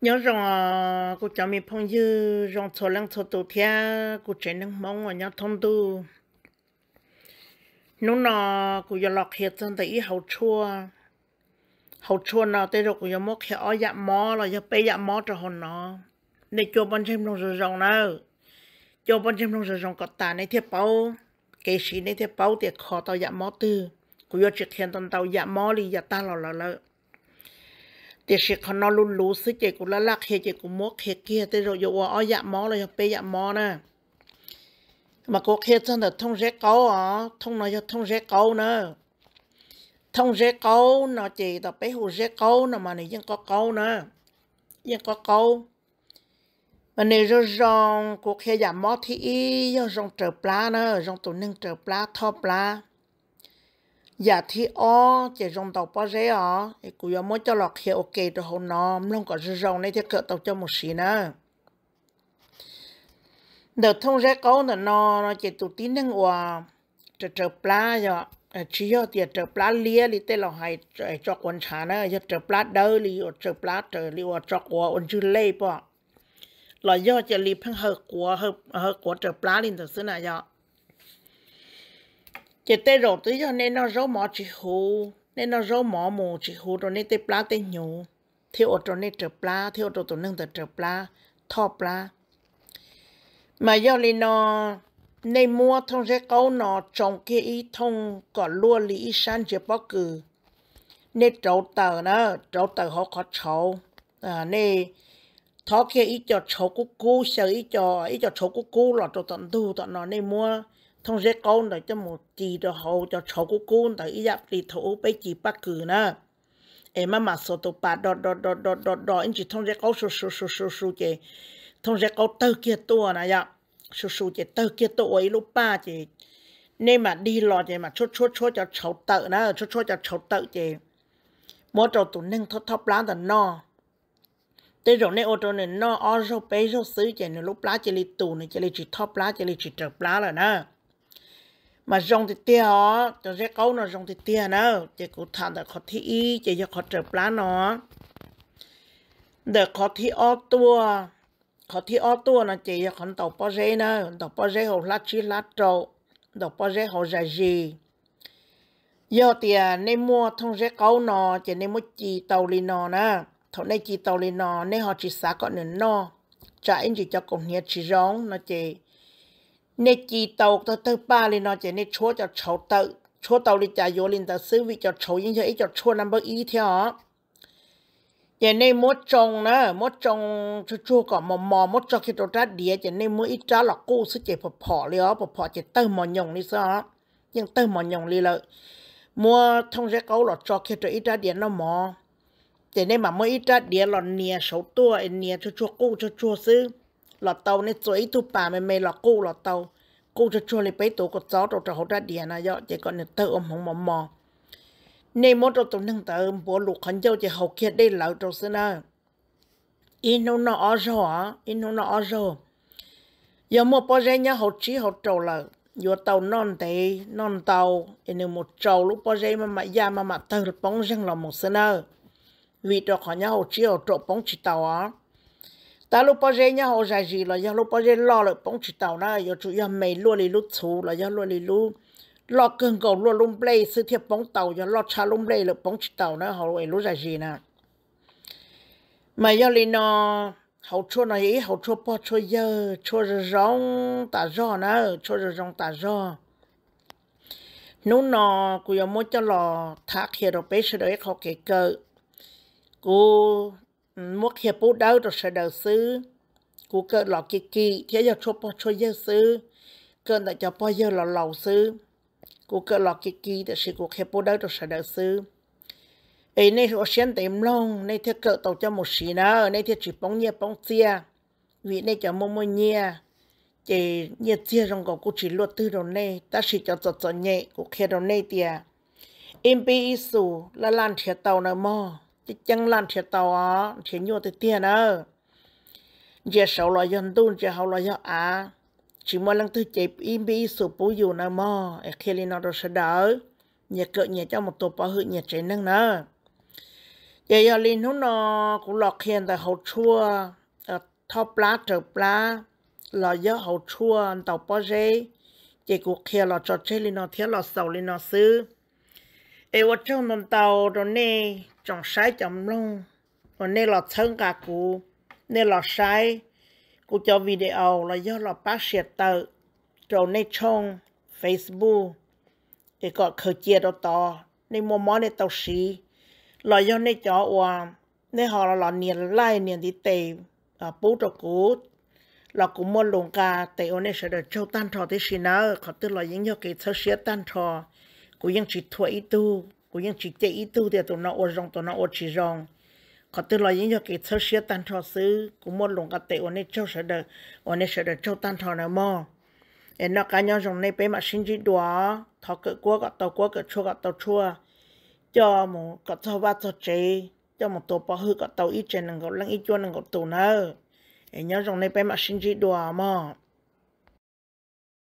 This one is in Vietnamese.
nhớ rằng cô cháu mình phong dư rằng số lần số tổ thia cô trẻ nâng mong và nhớ thông tu nó nó cô giờ lọc hiện dân tại hậu chua hậu chua nó tới rồi cô giờ mốt khi ở dạ mỏ là giờ bé dạ mỏ cho hồn nó để cho bọn xem nông rồi rồng nữa cho bọn xem nông rồi rồng có tà này thiệp bao cái sĩ này thiệp bao thì khó tao dạ mò tư cô giờ chỉ hiện tao dạ mỏ thì dạ ta lò lò lợ แต่เชคอนอลุนรู้ซึเจกุละลักเฮเจกุมกเฮเกียแต่เราอยู่ว่าอ้อยะมอเราอยากไปยะมอนะมาโกเฮจันแต่ท่องเรกเกาอ๋อท่องนอยท่องเรกเกาเนอะท่องเรกเกาเนาะเจต่อไปหูเรกเกาเนาะมาเนี่ยยังก็เกาเนอะยังก็เกามันเนี่ยเราจองโกเฮยะมอที่อียังจองเจอปลาเนอะจองตัวนึงเจอปลาทอปลา giờ dạ thì ó chỉ dùng tàu bao giấy ó cú giờ mới cho lọc hiệu ok rồi hôm nó không có dư dầu này thì cỡ tàu cho một xí nữa được thông rẽ có là nó nó chỉ tụt tín năng hòa trở trở plá rồi chỉ cho tiền trở plá lia thì tên là hay cho quan trà nữa giờ trở plá đâu thì trở plá trở thì cho quả ôn chữ lê bỏ là do chỉ lì phăng hơi của hơi hơi của trở plá thì thật sự là do chỉ tê rổ tí cho nên nó rau mỏ chỉ hú nên nó rau mỏ mù chỉ hú rồi nên tê plá tê nhú thiếu ở chỗ này trở plá thì ở chỗ tổ nâng tờ trở plá thọ plá mà do lý nó nên mua thông sẽ câu nó trồng cái ý thông có lúa lý ý san chỉ bó cử nên trâu tờ nó trâu tờ họ có trâu à nên thọ kia ý cho trâu cú cú sợ ý cho ý cho trâu cú cú là trâu tận thu tận nó nên mua thông sẽ con đại cho một chỉ cho hậu cho cháu của con đại ý giáp thì thủ bây chỉ bắt cử nè em mà mà số tụ bà đọt đọt đọt đọt đọt đọt anh chỉ thông sẽ có số số số số số chị thông sẽ có tơ kia tua nè dạ số số chị tơ kia tua ấy lúc ba chị nên mà đi lò chị mà chốt chốt chốt cho cháu tự nè chốt chốt cho cháu tự chị mỗi trò tụ nâng thốt thóc lá tần no tới rồi này ô tô này nó ở rồi bây rồi xứ chị này lúc lá chị li tù này chị li chỉ thóc lá chị li chỉ trộp lá rồi nè mà rong thì tia họ cho sẽ câu nó rong thì tia nó chỉ cụ thằng đã có thi y chỉ cho có trở lá nó được có thi ô tua có thi ô tua nó chỉ cho con tàu po rễ nó tàu po rễ họ lát chi lát trâu tàu po rễ họ dài gì giờ thì à, nên mua thông rễ câu nó chỉ nên mua chỉ tàu lì nó nè thằng này chỉ tàu lì nó nên họ chỉ xả còn nữa nó trả anh chỉ cho cùng nhiệt chỉ rong nó chỉ nè chỉ tàu tới tới ba lên nó chỉ nè chúa cho cháu tàu chúa tàu lên trả vô lên tàu xứ vị cho cháu nhưng cho ấy cho chúa năm bớt ý theo giờ dạ, nè mốt trông nè mốt trông chúa chúa còn mò mò mốt cho khi đồ ra đĩa giờ nè mới ít ra lọ cô sức chỉ phò phò liền ó phò phò chỉ tơ mò nhồng đi sao nhưng tơ mò nhộng đi lợi mua thông sẽ câu lọ cho khi đồ ít ra đĩa nó mò giờ dạ, nè mà mới ít ra đĩa lọ nè sáu tua nè chúa chúa cô chúa chúa xứ lọt tàu nên chỗ ít tu bà mày mày lọt cô lọt tàu cô cho cho lấy bấy tổ có gió rồi cho họ ra điện là do chỉ còn được tơ ôm hồng mỏng mò nên mỗi rồi tụi nâng tờ bố lục khẩn châu chỉ học kia đây lão rồi xin à in nó nó ở rồi in nó nó rồi giờ mua bao giờ nhá học trí học trầu là giờ tàu non thì non tàu nên một trầu lúc bao giờ mà mà già mà mà tơ bóng răng là một xin à vì cho khỏi nhá hậu trí hậu trầu bóng chỉ tàu á ta lúc bao giờ nhá hồ dài gì là giờ lúc bao giờ lo là bóng chỉ tàu na giờ chủ giờ mày luôn đi lúc chú là giờ luôn đi lúc lo cơn cầu luôn luôn play sự thiệp bóng tàu giờ lo cha luôn play là bóng chỉ tàu na hồ ấy lúc dài gì na? mày giờ lên nó hậu chỗ này hậu chỗ bao chỗ giờ chỗ rong ta rò na chỗ rong ta rò nú nó cứ giờ muốn cho lo thác hiện rồi bé sẽ đấy họ kể cơ cô mua kia bố đâu rồi sẽ đầu sư cú cỡ lọ kì kì thế giờ cho bao cho giờ sư cỡ đã cho bao giờ lọ lầu sư cú cỡ lọ kì kì để sẽ cú kia bố đâu rồi sẽ đầu sư ấy nay họ xem tìm long nay thế cỡ tàu cho một xí nữa nay thế chỉ bóng nhẹ bóng xia, vì nay cho mua mua nhẹ chỉ nhẹ xia trong cổ cú chỉ luật tư rồi nay ta chỉ cho giọt giọt nhẹ cú kia rồi nay tiệt em bị su la lan thiệt tàu nữa mò cái chân lan thiệt tàu á thiệt nhua tới tiền ơ giờ sầu lo dân tuôn giờ hậu lo do à chỉ mỗi lần tôi chạy im bi sụp bù dù nào mò ở e khi lên nó đồ sẽ đỡ nhà cỡ nhà cho một tổ bảo hữu nhà chạy nâng nữa giờ giờ lên nó nó cũng lọt hiện tại hậu chua ở à, thọ plá trở plá lo do hậu chua tàu bao dây chỉ cuộc kia lo cho chơi lên nó thiết lo sầu lên nó xứ ai vợ chồng đồng tàu rồi nè chồng sai chồng luôn rồi nè là thân cả cụ nè là sai cụ cho video là do là bác sĩ tờ, rồi nè chồng Facebook thì có khởi chia đó to nè mua món nè tàu xí là do nè chó hoa nè họ là là niềm lai niềm đi tề à bố cho cụ là cụ mua lồng cá tề ông nè sẽ được châu tan trò tới xí nào có tức là những cái thứ xí tan trò กูยังจีถั่วอีตู้กูยังจีเจอีตู้เดียวตัวน้าอดรองตัวน้าอดจีรองขอตัวลอยยังอยากเกิดเสียตันทอซื้อกูมดลงกระเตอวันนี้เจ้าเสด็จวันนี้เสด็จเจ้าตันทอนะมอเอ็นนอกการยังจงในไปมาชินจีดัวทอเกิดกัวกับตัวกัวเกิดชั่วกับตัวชั่วจอมก็ทว่าทเจจอมตัวปอหือกับตัวอีเจนึงกับลังอีจวนนึงกับตัวเนอเอ็นยังจงในไปมาชินจีดัวมอ